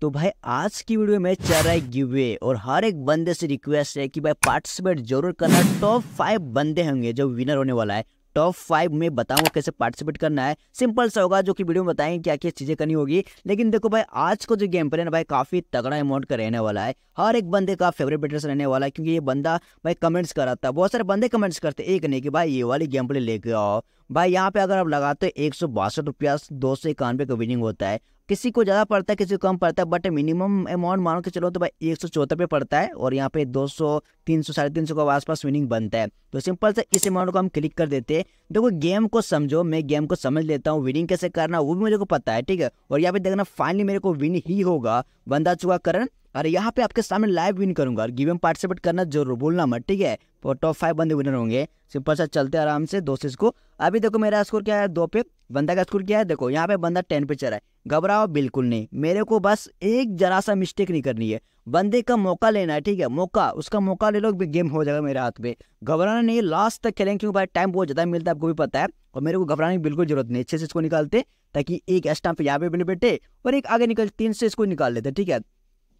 तो भाई आज की वीडियो में चल रहा है गिवे और हर एक बंदे से रिक्वेस्ट है कि भाई पार्टिसिपेट जरूर करना टॉप फाइव बंदे होंगे जो विनर होने वाला है टॉप फाइव में बताऊंगा कैसे पार्टिसिपेट करना है सिंपल सा होगा जो कि वीडियो में बताएंगे क्या क्या चीज़ें करनी होगी लेकिन देखो भाई आज का जो गेम पर ना भाई काफ़ी तगड़ा अमाउंट का रहने वाला है हर एक बंदे का फेवरेट बेटर रहने वाला है क्योंकि ये बंदा भाई कमेंट्स कराता है बहुत सारे बंदे कमेंट्स करते एक नहीं कि भाई ये वाली गेम प्ले लेके आओ भाई यहाँ पे अगर आप लगाते हो एक सौ बासठ रुपया दो सौ इक्यानवे का विनिंग होता है किसी को ज़्यादा पड़ता है किसी को कम पड़ता है बट मिनिमम अमाउंट मानो के चलो तो भाई एक सौ चौहत्तर पे पड़ता है और यहाँ पे दो सौ तीन सौ साढ़े तीन सौ के आसपास विनिंग बनता है तो सिंपल से इस अमाउंट को हम क्लिक कर देते हैं देखो गेम को समझो मैं गेम को समझ लेता हूँ विनिंग कैसे करना वो भी मुझे को पता है ठीक है और यहाँ पे देखना फाइनली मेरे को विन ही होगा बंदा चुका करण और यहाँ पे आपके सामने लाइव विन करूंगा और गिव में पार्टिसिपेट करना जरूर बोलना मत ठीक है और टॉप फाइव बंदे विनर होंगे सिंपल सा चलते आराम से दो को अभी देखो मेरा स्कोर क्या है दो पे बंदा का स्कोर क्या है देखो यहाँ पे बंदा टेन पे चला है घबराओ बिल्कुल नहीं मेरे को बस एक जरा सा मिस्टेक नहीं करनी है बंदे का मौका लेना है ठीक है मौका उसका मौका ले लो गेम हो जाएगा मेरे हाथ में घबराना नहीं लास्ट तक खेलेंगे क्योंकि भाई टाइम बहुत ज़्यादा मिलता है आपको भी पता है और मेरे को घबराने की बिल्कुल जरूरत नहीं अच्छे से इसको निकालते ताकि एक स्टाम्प यहाँ पे बैठे और एक आगे निकल तीन से इसको निकाल लेते ठीक है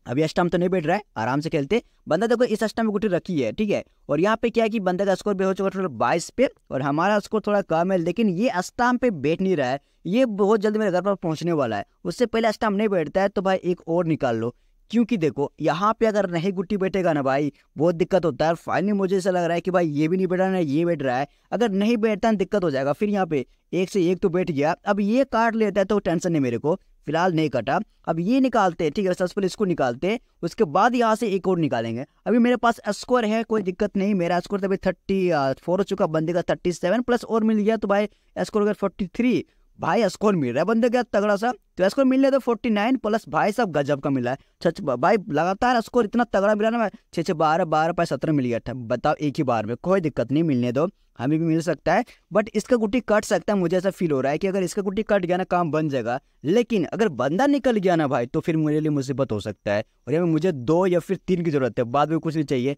अभी अष्टम तो नहीं बैठ रहा है आराम से खेलते बंदा देखो इस अष्टम में गुटी रखी है ठीक है और यहाँ पे क्या है कि बंदे का स्कोर भी हो चुका थोड़ा बाईस पे और हमारा स्कोर थोड़ा कम है लेकिन ये अष्टम पे बैठ नहीं रहा है ये बहुत जल्दी मेरे घर पर पहुँचने वाला है उससे पहले अष्टम नहीं बैठता है तो भाई एक और निकाल लो क्योंकि देखो यहाँ पे अगर नहीं गुट्टी बैठेगा ना भाई बहुत दिक्कत होता है फाइनली मुझे ऐसा लग रहा है कि भाई ये भी नहीं बैठा ना ये बैठ रहा है अगर नहीं बैठता है दिक्कत हो जाएगा फिर यहाँ पे एक से एक तो बैठ गया अब ये कार्ड लेता है तो टेंशन नहीं मेरे को फिलहाल नहीं कटा अब ये निकालते हैं ठीक है सबसे पहले इसको निकालते हैं उसके बाद यहाँ से एक और निकालेंगे अभी मेरे पास स्कोर है कोई दिक्कत नहीं मेरा स्कोर तो अभी थर्टी फोर हो चुका बंदे का थर्टी सेवन प्लस और मिल गया तो भाई स्कोर अगर फोर्टी थ्री भाई स्कोर मिल रहा है बंदे का तगड़ा सा तो स्कोर मिलने तो फोर्टी नाइन प्लस भाई सब गजब का मिला है छच भाई लगातार स्कोर इतना तगड़ा मिला ना छः छः बारह बारह पाए सत्रह मिल गया था बताओ एक ही बार में कोई दिक्कत नहीं मिलने दो हमें भी मिल सकता है बट इसका गुटी कट सकता है मुझे ऐसा फील हो रहा है कि अगर इसका गुटी कट गया ना काम बन जाएगा लेकिन अगर बंदा निकल गया ना भाई तो फिर मेरे लिए मुसीबत हो सकता है और यहाँ मुझे दो या फिर तीन की जरूरत है बाद में कुछ नहीं चाहिए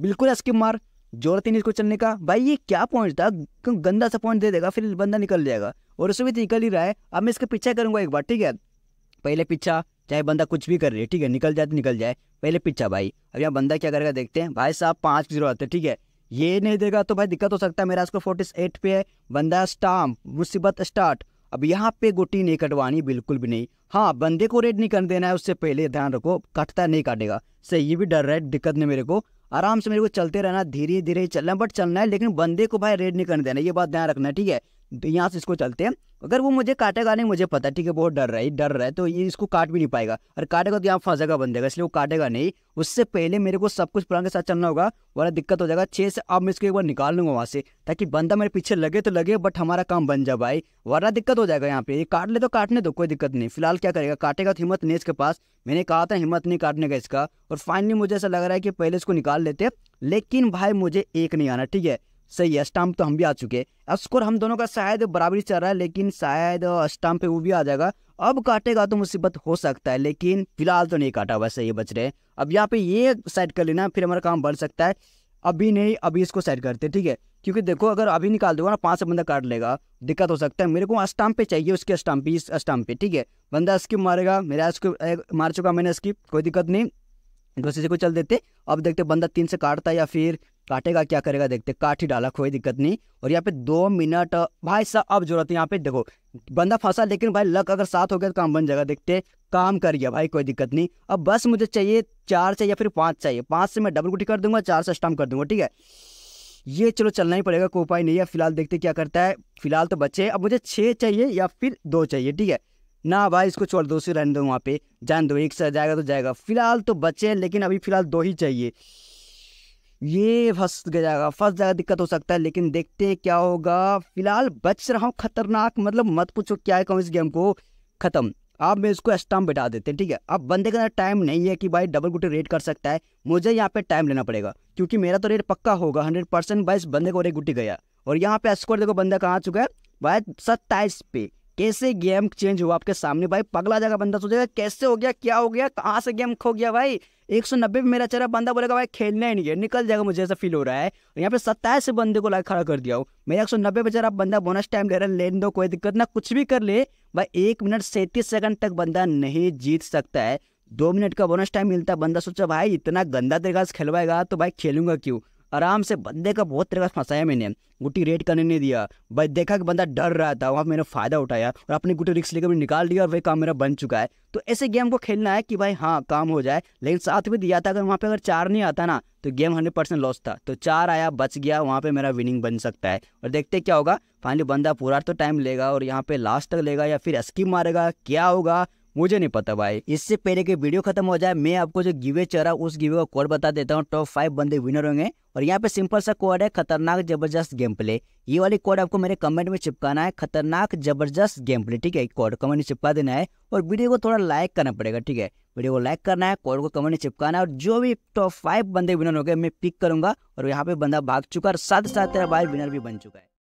बिल्कुल स्किप मार जरूरत ही नहीं इसको चलने का भाई ये क्या पॉइंट था गंदा सा पॉइंट दे देगा फिर बंदा निकल जाएगा और उसमें भी तो निकल ही रहा है अब मैं इसके पीछा करूँगा एक बार ठीक है पहले पीछा चाहे बंदा कुछ भी कर रहे ठीक है निकल जाए तो निकल जाए पहले पीछा भाई अब यहाँ बंदा क्या करेगा देखते हैं भाई साहब पाँच की जरूरत है ठीक है ये नहीं देगा तो भाई दिक्कत हो सकता है मेरा इसको फोर्टी एट पे है बंदा स्टाम्प मुसीबत स्टार्ट अब यहाँ पे गोटी नहीं कटवानी बिल्कुल भी नहीं हाँ बंदे को रेड नहीं कर देना है उससे पहले ध्यान रखो कटता नहीं काटेगा सही ये भी डर रहा है दिक्कत नहीं मेरे को आराम से मेरे को चलते रहना धीरे धीरे चलना बट चलना है लेकिन बंदे को भाई रेड नहीं करने देना ये बात ध्यान रखना ठीक है तो यहाँ से इसको चलते हैं अगर वो मुझे काटेगा नहीं मुझे पता ठीक है बहुत डर रहा है डर रहा है तो ये इसको काट भी नहीं पाएगा और काटेगा तो यहाँ फंसेगा बन जाएगा इसलिए वो काटेगा नहीं उससे पहले मेरे को सब कुछ प्लान के साथ चलना होगा वाला दिक्कत हो जाएगा छः से अब मैं इसको एक बार निकाल लूँगा वहाँ से ताकि बंदा मेरे पीछे लगे तो लगे बट हमारा काम बन जाए भाई वरना दिक्कत हो जाएगा यहाँ पे ये काट ले तो काटने दो कोई दिक्कत नहीं फिलहाल क्या करेगा काटेगा तो हिम्मत नहीं इसके पास मैंने कहा था हिम्मत नहीं काटने का इसका और फाइनली मुझे ऐसा लग रहा है कि पहले इसको निकाल लेते लेकिन भाई मुझे एक नहीं आना ठीक है सही है स्टाम्प तो हम भी आ चुके अब स्कोर हम दोनों का शायद बराबरी चल रहा है लेकिन शायद स्टाम्प पे वो भी आ जाएगा अब काटेगा तो मुसीबत हो सकता है लेकिन फिलहाल तो नहीं काटा वैसे ये बच रहे हैं अब यहाँ पे ये सेट कर लेना फिर हमारा काम बढ़ सकता है अभी नहीं अभी इसको सेट करते ठीक है क्योंकि देखो अगर अभी निकाल दोगे ना पाँच बंदा काट लेगा दिक्कत हो सकता है मेरे को स्टाम्प पे चाहिए उसके स्टाम्प इस स्टाम्प पे ठीक है बंदा स्किप मारेगा मेरा स्किप मार चुका मैंने स्किप कोई दिक्कत नहीं दूसरे को चल देते अब देखते बंदा तीन से काटता है या फिर काटेगा क्या करेगा देखते काट ही डाला कोई दिक्कत नहीं और यहाँ पे दो मिनट भाई साहब अब जरूरत है यहाँ पे देखो बंदा फंसा लेकिन भाई लक अगर साथ हो गया तो काम बन जाएगा देखते काम कर गया भाई कोई दिक्कत नहीं अब बस मुझे चाहिए चार से या फिर पाँच चाहिए पाँच से मैं डबल गुटी कर दूंगा चार से स्टम कर दूंगा ठीक है ये चलो चलना ही पड़ेगा कोई उपाय नहीं है फिलहाल देखते क्या करता है फिलहाल तो बच्चे अब मुझे छः चाहिए या फिर दो चाहिए ठीक है ना भाई इसको छोड़ दो सी रहने दो वहाँ पे जान दो एक से जाएगा तो जाएगा फिलहाल तो बचे हैं लेकिन अभी फिलहाल दो ही चाहिए ये फंस जाएगा फंस जाएगा दिक्कत हो सकता है लेकिन देखते हैं क्या होगा फिलहाल बच रहा हूँ खतरनाक मतलब मत पूछो क्या है कहूँ इस गेम को ख़त्म आप मैं इसको स्टाम बिठा देते हैं ठीक है अब बंदे के अंदर टाइम नहीं है कि भाई डबल गुटे रेट कर सकता है मुझे यहाँ पे टाइम लेना पड़ेगा क्योंकि मेरा तो रेट पक्का होगा हंड्रेड परसेंट बाइस बंदे को रेट गुटी गया और यहाँ पे स्कोर देखो बंदा कहाँ आ चुका है भाई सत्ताईस पे कैसे गेम चेंज हुआ आपके सामने भाई पगला जाएगा बंदा सोचेगा कैसे हो गया क्या हो गया कहाँ से गेम खो गया भाई एक सौ नब्बे में मेरा चेहरा बंदा बोलेगा भाई खेलना ही नहीं है निकल जाएगा मुझे ऐसा फील हो रहा है और यहाँ पे सत्ताईस बंदे को लाइक खड़ा कर दिया हो मेरा एक सौ नब्बे पे चेहरा बंदा बोनस टाइम ले रहा है लेन दो कोई दिक्कत ना कुछ भी कर ले भाई एक मिनट सैंतीस सेकंड तक बंदा नहीं जीत सकता है दो मिनट का बोनस टाइम मिलता है बंदा सोचा भाई इतना गंदा तरीका से खेलवाएगा तो भाई खेलूंगा क्यों आराम से बंदे का बहुत तरह फंसाया मैंने गुटी रेड करने नहीं दिया भाई देखा कि बंदा डर रहा था वहाँ मैंने फ़ायदा उठाया और अपनी गुटी रिक्स लेकर मैंने निकाल दिया और वही काम मेरा बन चुका है तो ऐसे गेम को खेलना है कि भाई हाँ काम हो जाए लेकिन साथ में दिया था अगर वहाँ पर अगर चार नहीं आता ना तो गेम हंड्रेड परसेंट लॉस था तो चार आया बच गया वहाँ पे मेरा विनिंग बन सकता है और देखते क्या होगा फाइनली बंदा पूरा तो टाइम लेगा और यहाँ पे लास्ट तक लेगा या फिर स्कीम मारेगा क्या होगा मुझे नहीं पता भाई इससे पहले की वीडियो खत्म हो जाए मैं आपको जो गिवे चल रहा उस गिवे का कोड बता देता हूँ टॉप फाइव बंदे विनर होंगे और यहाँ पे सिंपल सा कोड है खतरनाक जबरदस्त गेम प्ले ये वाली कोड आपको मेरे कमेंट में चिपकाना है खतरनाक जबरदस्त गेम प्ले ठीक है कोड कमेंट में चिपका देना है और वीडियो को थोड़ा लाइक करना पड़ेगा ठीक है वीडियो को लाइक करना है कोड को कमेंट में चिपकाना है और जो भी टॉप फाइव बंदे विनर हो गए मैं पिक करूंगा और यहाँ पे बंदा भाग चुका और साथ साथ तेरा भाई विनर भी बन चुका है